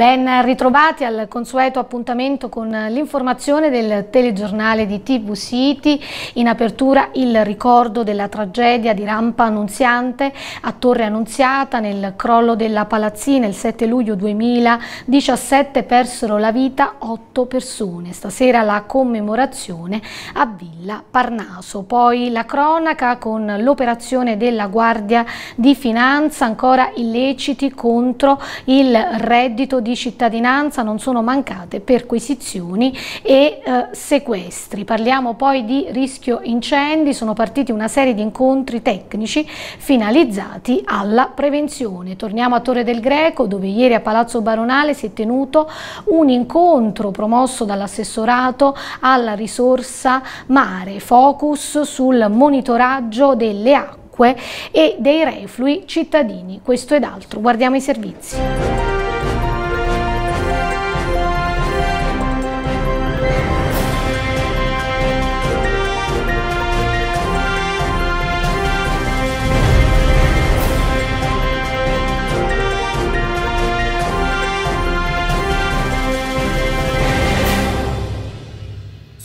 Ben ritrovati al consueto appuntamento con l'informazione del telegiornale di TV City. In apertura il ricordo della tragedia di Rampa Annunziante a Torre Annunziata nel crollo della palazzina il 7 luglio 2017 persero la vita otto persone. Stasera la commemorazione a Villa Parnaso. Poi la cronaca con l'operazione della Guardia di Finanza, ancora illeciti contro il reddito di di cittadinanza non sono mancate perquisizioni e eh, sequestri. Parliamo poi di rischio incendi, sono partiti una serie di incontri tecnici finalizzati alla prevenzione. Torniamo a Torre del Greco dove ieri a Palazzo Baronale si è tenuto un incontro promosso dall'assessorato alla risorsa mare, focus sul monitoraggio delle acque e dei reflui cittadini. Questo ed altro. Guardiamo i servizi.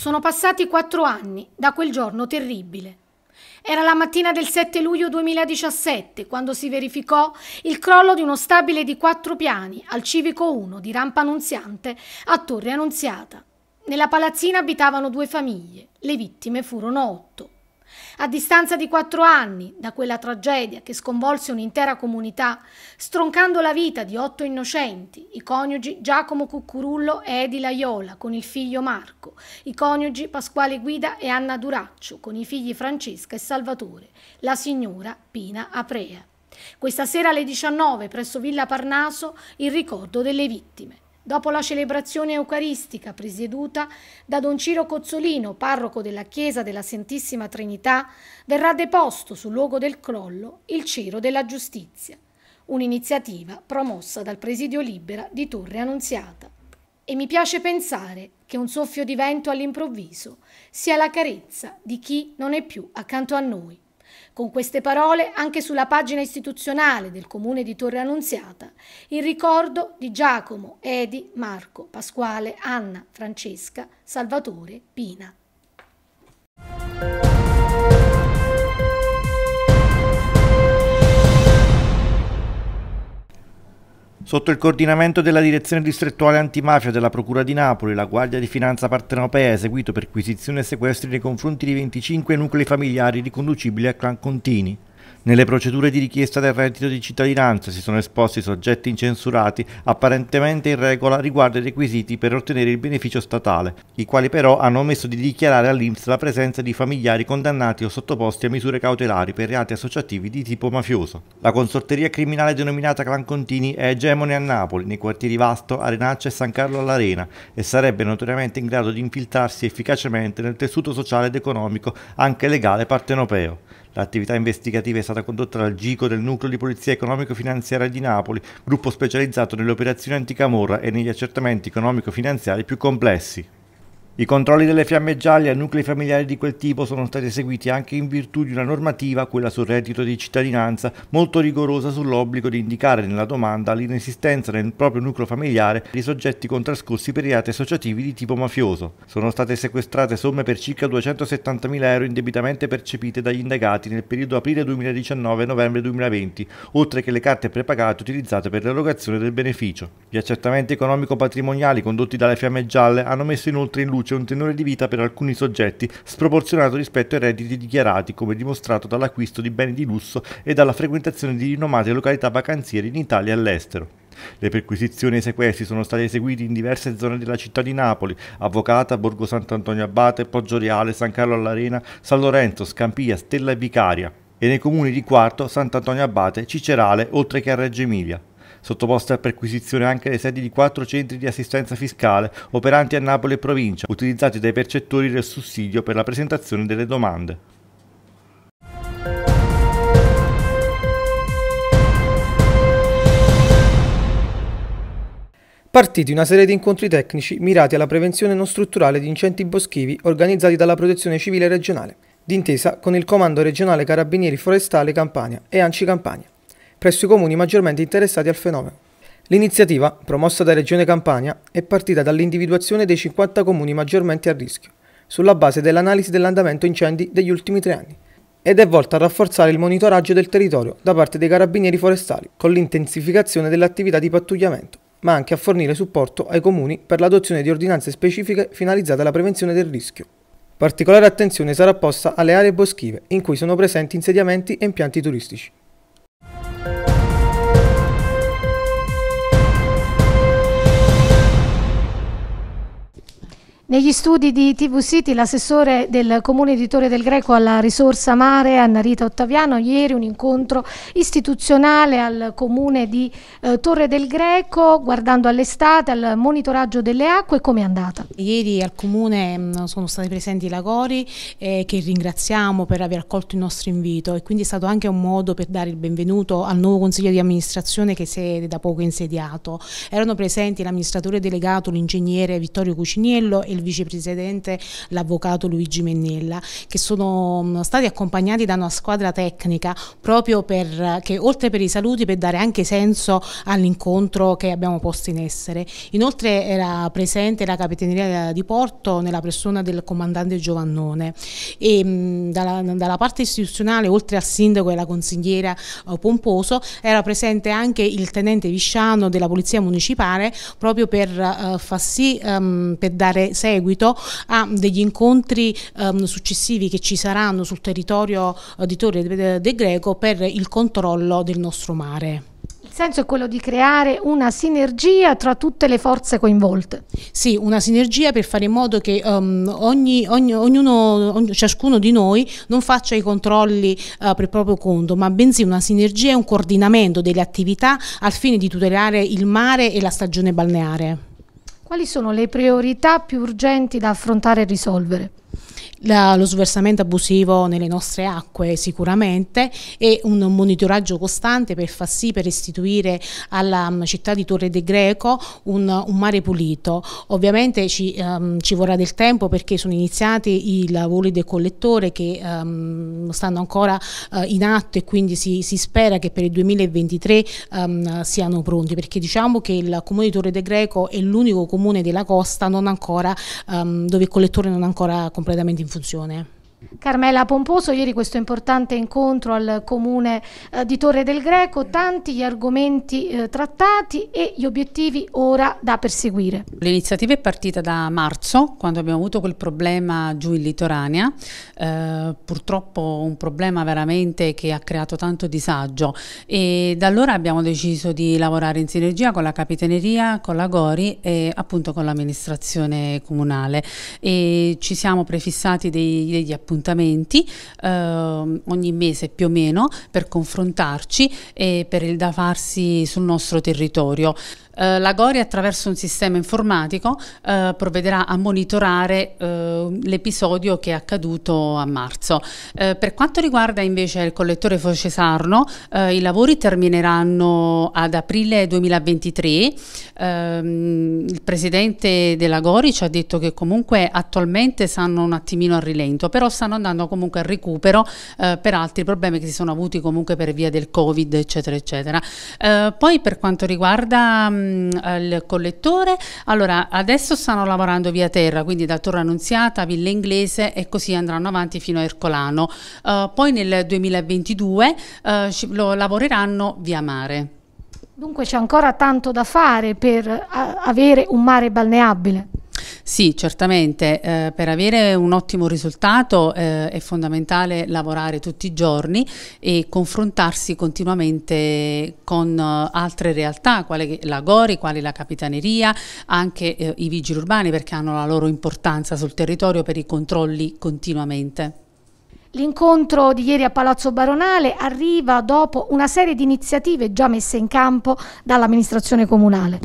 Sono passati quattro anni da quel giorno terribile. Era la mattina del 7 luglio 2017 quando si verificò il crollo di uno stabile di quattro piani al Civico 1 di Rampa Annunziante a Torre Annunziata. Nella palazzina abitavano due famiglie, le vittime furono otto. A distanza di quattro anni da quella tragedia che sconvolse un'intera comunità, stroncando la vita di otto innocenti, i coniugi Giacomo Cuccurullo e Edi Laiola con il figlio Marco, i coniugi Pasquale Guida e Anna Duraccio con i figli Francesca e Salvatore, la signora Pina Aprea. Questa sera alle 19 presso Villa Parnaso il ricordo delle vittime. Dopo la celebrazione eucaristica presieduta da Don Ciro Cozzolino, parroco della Chiesa della Santissima Trinità, verrà deposto sul luogo del crollo il Ciro della Giustizia, un'iniziativa promossa dal Presidio Libera di Torre Annunziata. E mi piace pensare che un soffio di vento all'improvviso sia la carezza di chi non è più accanto a noi. Con queste parole, anche sulla pagina istituzionale del comune di Torre Annunziata, il ricordo di Giacomo, Edi, Marco, Pasquale, Anna, Francesca, Salvatore, Pina. Sotto il coordinamento della Direzione Distrettuale Antimafia della Procura di Napoli, la Guardia di Finanza Partenopea ha eseguito perquisizioni e sequestri nei confronti di 25 nuclei familiari riconducibili a clan Contini. Nelle procedure di richiesta del reddito di cittadinanza si sono esposti soggetti incensurati apparentemente in regola riguardo ai requisiti per ottenere il beneficio statale, i quali però hanno omesso di dichiarare all'Inps la presenza di familiari condannati o sottoposti a misure cautelari per reati associativi di tipo mafioso. La consorteria criminale denominata Clan Contini è egemone a Napoli, nei quartieri Vasto, Arenaccia e San Carlo all'Arena e sarebbe notoriamente in grado di infiltrarsi efficacemente nel tessuto sociale ed economico anche legale partenopeo. L'attività investigativa è stata stata condotta dal GICO del Nucleo di Polizia Economico-Finanziaria di Napoli, gruppo specializzato nelle operazioni anticamorra e negli accertamenti economico-finanziari più complessi. I controlli delle fiamme gialle a nuclei familiari di quel tipo sono stati eseguiti anche in virtù di una normativa, quella sul reddito di cittadinanza, molto rigorosa sull'obbligo di indicare nella domanda l'inesistenza nel proprio nucleo familiare di soggetti contrascorsi per reati associativi di tipo mafioso. Sono state sequestrate somme per circa 270.000 euro indebitamente percepite dagli indagati nel periodo aprile 2019-novembre 2020, oltre che le carte prepagate utilizzate per l'erogazione del beneficio. Gli accertamenti economico-patrimoniali condotti dalle fiamme gialle hanno messo inoltre in luce produce un tenore di vita per alcuni soggetti sproporzionato rispetto ai redditi dichiarati, come dimostrato dall'acquisto di beni di lusso e dalla frequentazione di rinomate località vacanziere in Italia e all'estero. Le perquisizioni e i sequestri sono stati eseguiti in diverse zone della città di Napoli, Avvocata, Borgo Sant'Antonio Abate, Poggio Reale, San Carlo all'Arena, San Lorenzo, Scampia, Stella e Vicaria e nei comuni di Quarto, Sant'Antonio Abate, Cicerale, oltre che a Reggio Emilia sottoposte a perquisizione anche le sedi di quattro centri di assistenza fiscale operanti a Napoli e provincia, utilizzati dai percettori del sussidio per la presentazione delle domande. partiti una serie di incontri tecnici mirati alla prevenzione non strutturale di incendi boschivi organizzati dalla Protezione Civile regionale, d'intesa con il Comando regionale Carabinieri Forestale Campania e Anci Campania presso i comuni maggiormente interessati al fenomeno. L'iniziativa, promossa da Regione Campania, è partita dall'individuazione dei 50 comuni maggiormente a rischio, sulla base dell'analisi dell'andamento incendi degli ultimi tre anni, ed è volta a rafforzare il monitoraggio del territorio da parte dei carabinieri forestali, con l'intensificazione dell'attività di pattugliamento, ma anche a fornire supporto ai comuni per l'adozione di ordinanze specifiche finalizzate alla prevenzione del rischio. Particolare attenzione sarà posta alle aree boschive, in cui sono presenti insediamenti e impianti turistici. Negli studi di TV City l'assessore del Comune di Torre del Greco alla risorsa mare, Annarita Ottaviano, ieri un incontro istituzionale al Comune di eh, Torre del Greco guardando all'estate, al monitoraggio delle acque, come è andata? Ieri al Comune mh, mm, sono stati presenti i Lagori eh, che ringraziamo per aver accolto il nostro invito e quindi è stato anche un modo per dare il benvenuto al nuovo Consiglio di amministrazione che si è da poco insediato. Erano presenti l'amministratore delegato, l'ingegnere Vittorio Cuciniello e il vicepresidente l'avvocato Luigi Mennella, che sono mm, stati accompagnati da una squadra tecnica proprio per, che oltre per i saluti per dare anche senso all'incontro che abbiamo posto in essere. Inoltre era presente la capitaneria di Porto nella persona del comandante Giovannone e mh, mm, dalla, dalla, parte istituzionale oltre al sindaco e alla consigliera eh, Pomposo era presente anche il tenente Visciano della Polizia Municipale proprio per eh, far sì, um, per dare senso seguito a degli incontri ehm, successivi che ci saranno sul territorio eh, di Torre de, de Greco per il controllo del nostro mare. Il senso è quello di creare una sinergia tra tutte le forze coinvolte. Sì, una sinergia per fare in modo che um, ogni, ogni, ognuno, ogni, ciascuno di noi non faccia i controlli uh, per proprio conto, ma bensì una sinergia e un coordinamento delle attività al fine di tutelare il mare e la stagione balneare. Quali sono le priorità più urgenti da affrontare e risolvere? la, lo sversamento abusivo nelle nostre acque sicuramente e un monitoraggio costante per far sì, per restituire alla mm, città di Torre de Greco un, un mare pulito. Ovviamente ci, um, ci, vorrà del tempo perché sono iniziati i lavori del collettore che um, stanno ancora uh, in atto e quindi si, si, spera che per il 2023 um, ehm, siano pronti perché diciamo che il comune di Torre de Greco è l'unico comune della costa ancora, dove il collettore non è ancora completamente in funzione funzione Carmela Pomposo, ieri questo importante incontro al comune eh, di Torre del Greco, tanti gli argomenti eh, trattati e gli obiettivi ora da perseguire. L'iniziativa è partita da marzo, quando abbiamo avuto quel problema giù in Litorania, eh, purtroppo un problema veramente che ha creato tanto disagio e da allora abbiamo deciso di lavorare in sinergia con la Capitaneria, con la Gori e appunto con l'amministrazione comunale e ci siamo prefissati degli appuntamenti appuntamenti eh, ogni mese più o meno per confrontarci e per il da farsi sul nostro territorio. Eh, la Gori attraverso un sistema informatico eh, provvederà a monitorare eh, l'episodio che è accaduto a marzo. Eh, per quanto riguarda invece il collettore Foce Focesarno, eh, i lavori termineranno ad aprile 2023. Ehm, il presidente della Gori ci ha detto che comunque attualmente stanno un attimino a rilento, però stanno stanno andando comunque al recupero eh, per altri problemi che si sono avuti comunque per via del covid eccetera eccetera eh, poi per quanto riguarda mh, mm, il collettore allora adesso stanno lavorando via terra quindi da Torre Annunziata Villa Inglese e così andranno avanti fino a Ercolano eh, poi nel 2022 eh, lo lavoreranno via mare Dunque c'è ancora tanto da fare per avere un mare balneabile. Sì, certamente. Eh, per avere un ottimo risultato eh, è fondamentale lavorare tutti i giorni e confrontarsi continuamente con eh, altre realtà, quale la Gori, quale la Capitaneria, anche eh, i vigili urbani perché hanno la loro importanza sul territorio per i controlli continuamente. L'incontro di ieri a Palazzo Baronale arriva dopo una serie di iniziative già messe in campo dall'amministrazione comunale.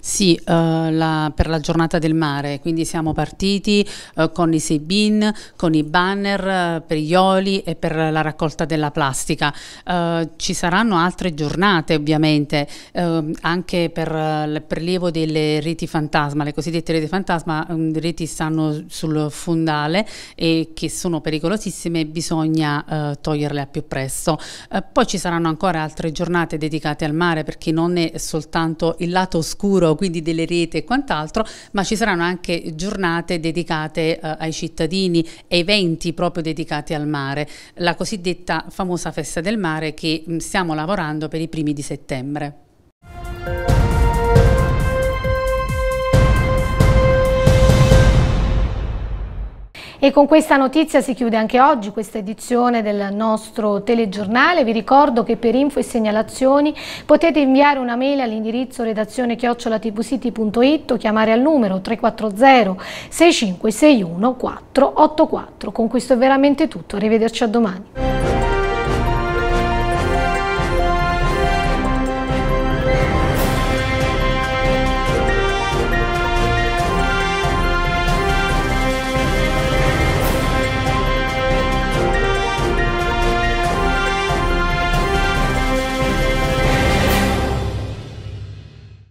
Sì, eh, la, per la giornata del mare, quindi siamo partiti eh, con i sei bin, con i banner eh, per gli oli e per la raccolta della plastica. Eh, ci saranno altre giornate ovviamente, eh, anche per il eh, prelievo delle reti fantasma, le cosiddette reti fantasma, mm, reti stanno sul fondale e che sono pericolosissime, bisogna toglierle a più presto. poi ci saranno ancora altre giornate dedicate al mare perché non è soltanto il lato oscuro futuro, quindi delle reti e quant'altro, ma ci saranno anche giornate dedicate eh, ai cittadini, eventi proprio dedicati al mare, la cosiddetta famosa festa del mare che mh, stiamo lavorando per i primi di settembre. E con questa notizia si chiude anche oggi questa edizione del nostro telegiornale. Vi ricordo che per info e segnalazioni potete inviare una mail all'indirizzo redazione chiocciolatvcity.it o chiamare al numero 340 6561 484. Con questo è veramente tutto, arrivederci a domani.